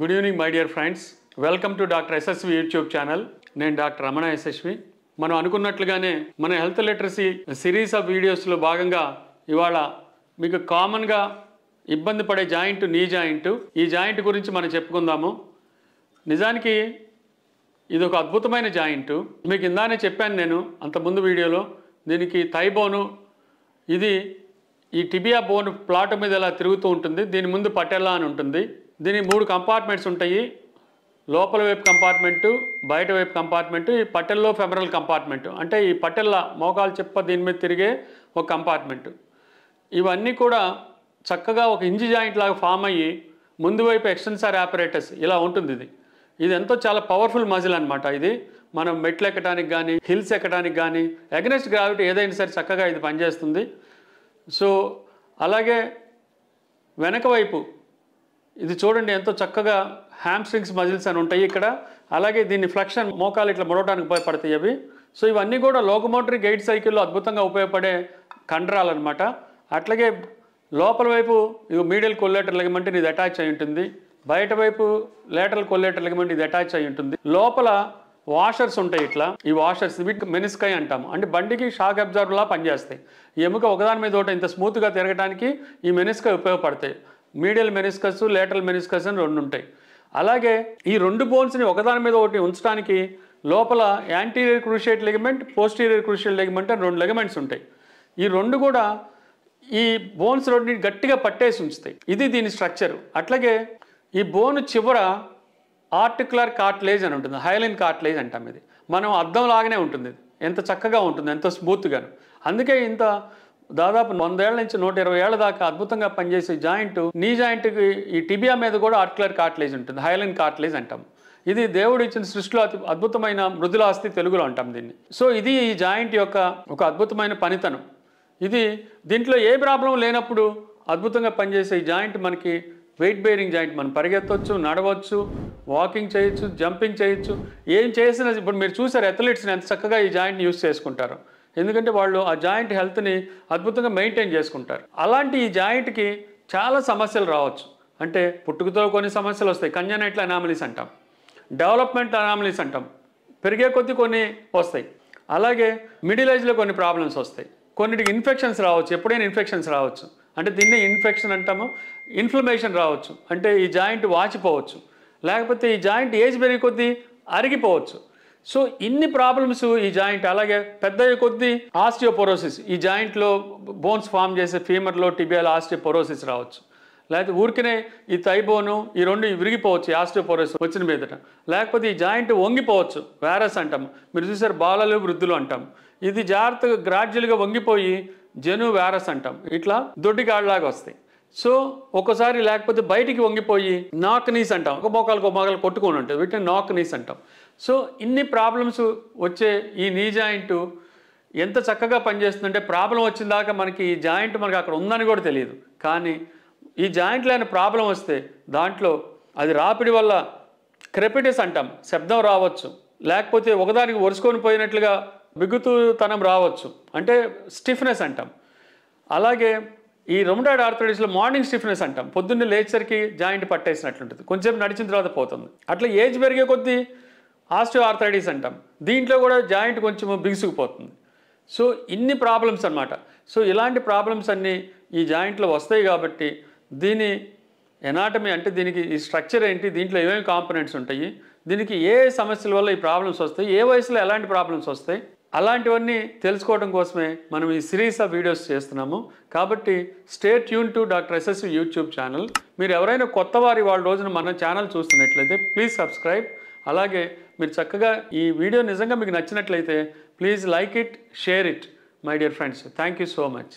good evening my dear friends welcome to doctor SSV YouTube channel నేను doctor Ramana SSV మనం అనుకున్నట్లుగానే మన health literacy series of వీడియోస్లో భాగంగా ఇవాళ మీకు కామన్గా ఇబ్బంది పడే జాయింట్ నీ జాయింట్ ఈ జాయింట్ గురించి మనం చెప్పుకుందాము నిజానికి ఇది ఒక అద్భుతమైన జాయింట్ మీకు ఇందానే చెప్పాను నేను అంతకుముందు వీడియోలో దీనికి థైబోను ఇది ఈ టిబియా బోన్ ప్లాట్ మీద ఇలా తిరుగుతూ ఉంటుంది దీని ముందు పటెల్లా అని ఉంటుంది దీని మూడు కంపార్ట్మెంట్స్ ఉంటాయి లోపల వైపు కంపార్ట్మెంటు బయట వైపు కంపార్ట్మెంటు ఈ పట్టెల్లో ఫెమరల్ కంపార్ట్మెంటు అంటే ఈ పట్టెల్ల మోకాలు చెప్ప దీని మీద తిరిగే ఒక కంపార్ట్మెంటు ఇవన్నీ కూడా చక్కగా ఒక ఇంజి జాయింట్ లాగా ఫామ్ అయ్యి ముందు వైపు ఎక్స్టెన్సార్ ఆపరేటర్స్ ఇలా ఉంటుంది ఇది ఇది ఎంతో చాలా పవర్ఫుల్ మజిల్ అనమాట ఇది మనం మెట్లు ఎక్కడానికి కానీ హిల్స్ ఎక్కడానికి కానీ అగ్నెస్ట్ గ్రావిటీ ఏదైనా సరే చక్కగా ఇది పనిచేస్తుంది సో అలాగే వెనక వైపు ఇది చూడండి ఎంతో చక్కగా హ్యామ్స్ట్రింగ్స్ మజిల్స్ అని ఉంటాయి ఇక్కడ అలాగే దీన్ని ఫ్లక్షన్ మోకాలు ఇట్లా మొడవడానికి ఉపయోగపడతాయి అవి సో ఇవన్నీ కూడా లోకమోటరీ గైడ్ సైకిల్లో అద్భుతంగా ఉపయోగపడే కండరాలు అనమాట అట్లాగే లోపల వైపు ఇవి మీడియల్ కొల్లేటర్ లెగమెంట్ ఇది అటాచ్ అయి ఉంటుంది బయట వైపు లేటర్ కొల్లేటర్ లెగమెంట్ ఇది అటాచ్ అయి ఉంటుంది లోపల వాషర్స్ ఉంటాయి ఇట్లా ఈ వాషర్స్ వీటికి మెనిస్కాయ్ అంటాం అంటే బండికి షాక్ అబ్జర్వర్లా పనిచేస్తాయి ఎముక ఒకదాని మీద ఒకటి ఇంత స్మూత్గా తిరగడానికి ఈ మెనిస్కై ఉపయోగపడతాయి మీడియల్ మెనిస్కస్ లేటరల్ మెనిస్కస్ అని రెండు ఉంటాయి అలాగే ఈ రెండు బోన్స్ని ఒకదాని మీద ఒకటి ఉంచడానికి లోపల anterior cruciate ligament posterior cruciate ligament అని రెండు లెగమెంట్స్ ఉంటాయి ఈ రెండు కూడా ఈ బోన్స్ రెండు గట్టిగా పట్టేసి ఉంచుతాయి ఇది దీని స్ట్రక్చర్ అట్లాగే ఈ బోన్ చివర ఆర్టికులర్ కార్ట్లేజ్ అని ఉంటుంది హైలైన్ కార్ట్లేజ్ అంటాం ఇది మనం అద్దం లాగానే ఉంటుంది ఎంత చక్కగా ఉంటుంది ఎంత స్మూత్గాను అందుకే ఇంత దాదాపు వందేళ్ల నుంచి నూట ఇరవై ఏళ్ల దాకా అద్భుతంగా పనిచేసే జాయింట్ నీ జాయింట్కి ఈ టిబియా మీద కూడా ఆర్టికులర్ కార్టిలేజ్ ఉంటుంది హైలైన్ కార్టిలేజ్ అంటాం ఇది దేవుడు ఇచ్చిన సృష్టిలో అతి అద్భుతమైన మృదులాస్తి తెలుగులో అంటాం దీన్ని సో ఇది ఈ జాయింట్ యొక్క ఒక అద్భుతమైన పనితనం ఇది దీంట్లో ఏ ప్రాబ్లం లేనప్పుడు అద్భుతంగా పనిచేసే ఈ జాయింట్ మనకి వెయిట్ బేరింగ్ జాయింట్ మనం పరిగెత్తవచ్చు నడవచ్చు వాకింగ్ చేయొచ్చు జంపింగ్ చేయొచ్చు ఏం చేసినా ఇప్పుడు మీరు చూసారు అథ్లెట్స్ని ఎంత చక్కగా ఈ జాయింట్ని యూస్ చేసుకుంటారు ఎందుకంటే వాళ్ళు ఆ జాయింట్ హెల్త్ని అద్భుతంగా మెయింటైన్ చేసుకుంటారు అలాంటి ఈ జాయింట్కి చాలా సమస్యలు రావచ్చు అంటే పుట్టుకతో కొన్ని సమస్యలు వస్తాయి కంజనైట్ల అనామలీస్ అంటాం డెవలప్మెంట్ అనామలీస్ అంటాం పెరిగే కొద్దీ కొన్ని వస్తాయి అలాగే మిడిల్ ఏజ్లో కొన్ని ప్రాబ్లమ్స్ వస్తాయి కొన్నిటికి ఇన్ఫెక్షన్స్ రావచ్చు ఎప్పుడైనా ఇన్ఫెక్షన్స్ రావచ్చు అంటే దీన్ని ఇన్ఫెక్షన్ అంటాము ఇన్ఫ్లమేషన్ రావచ్చు అంటే ఈ జాయింట్ వాచిపోవచ్చు లేకపోతే ఈ జాయింట్ ఏజ్ పెరిగి కొద్దీ అరిగిపోవచ్చు సో ఇన్ని ప్రాబ్లమ్స్ ఈ జాయింట్ అలాగే పెద్ద కొద్ది ఆస్టియోపొరోసిస్ ఈ జాయింట్లో బోన్స్ ఫామ్ చేసే ఫీమర్లో టిబియాలో ఆస్టియోపొరోసిస్ రావచ్చు లేకపోతే ఊరికనే ఈ తైబోను ఈ రెండు విరిగిపోవచ్చు ఆస్టియోపోరోసిస్ వచ్చిన మీదట లేకపోతే ఈ జాయింట్ వంగిపోవచ్చు వైరస్ అంటాం మీరు చూసారు బాలలు వృద్ధులు అంటాం ఇది జాగ్రత్తగా గ్రాడ్యువల్గా వంగిపోయి జను వైరస్ అంటాం ఇట్లా దొడ్డిగాళ్ళలాగా వస్తాయి సో ఒకసారి లేకపోతే బయటికి వంగిపోయి నాక్ నీస్ అంటాం ఒక మోకాలకు మొక్కలు కొట్టుకొని ఉంటుంది వీటిని నాక్ నీస్ అంటాం సో ఇన్ని ప్రాబ్లమ్స్ వచ్చే ఈ నీ జాయింట్ ఎంత చక్కగా పనిచేస్తుందంటే ప్రాబ్లం వచ్చిన దాకా మనకి ఈ జాయింట్ మనకు అక్కడ ఉందని కూడా తెలియదు కానీ ఈ జాయింట్ లేని ప్రాబ్లం వస్తే దాంట్లో అది రాపిడి వల్ల క్రెపిటిస్ అంటాం శబ్దం రావచ్చు లేకపోతే ఒకదానికి ఒరుచుకొని పోయినట్లుగా బిగుతూతనం రావచ్చు అంటే స్టిఫ్నెస్ అంటాం అలాగే ఈ రొమటాయిడ్ ఆర్థరైటిస్లో మార్నింగ్ స్టిఫ్నెస్ అంటాం పొద్దున్నే లేచర్కి జాయింట్ పట్టేసినట్లుంటుంది కొంచెం నడిచిన తర్వాత పోతుంది అట్లా ఏజ్ పెరిగే కొద్దీ ఆస్టియో అంటాం దీంట్లో కూడా జాయింట్ కొంచెం బిగుసుకుపోతుంది సో ఇన్ని ప్రాబ్లమ్స్ అనమాట సో ఇలాంటి ప్రాబ్లమ్స్ అన్నీ ఈ జాయింట్లో వస్తాయి కాబట్టి దీని ఎనాటమీ అంటే దీనికి ఈ స్ట్రక్చర్ ఏంటి దీంట్లో ఏమేమి కాంపనెంట్స్ ఉంటాయి దీనికి ఏ సమస్యల వల్ల ఈ ప్రాబ్లమ్స్ వస్తాయి ఏ వయసులో ఎలాంటి ప్రాబ్లమ్స్ వస్తాయి అలాంటివన్నీ తెలుసుకోవడం కోసమే మనం ఈ సిరీస్ ఆఫ్ వీడియోస్ చేస్తున్నాము కాబట్టి stay tune to doctor SSV YouTube channel మీరు ఎవరైనా కొత్త వారి వాళ్ళ రోజున మన ఛానల్ చూస్తున్నట్లయితే ప్లీజ్ సబ్స్క్రైబ్ అలాగే మీరు చక్కగా ఈ వీడియో నిజంగా మీకు నచ్చినట్లయితే please like it share it my dear friends thank you so much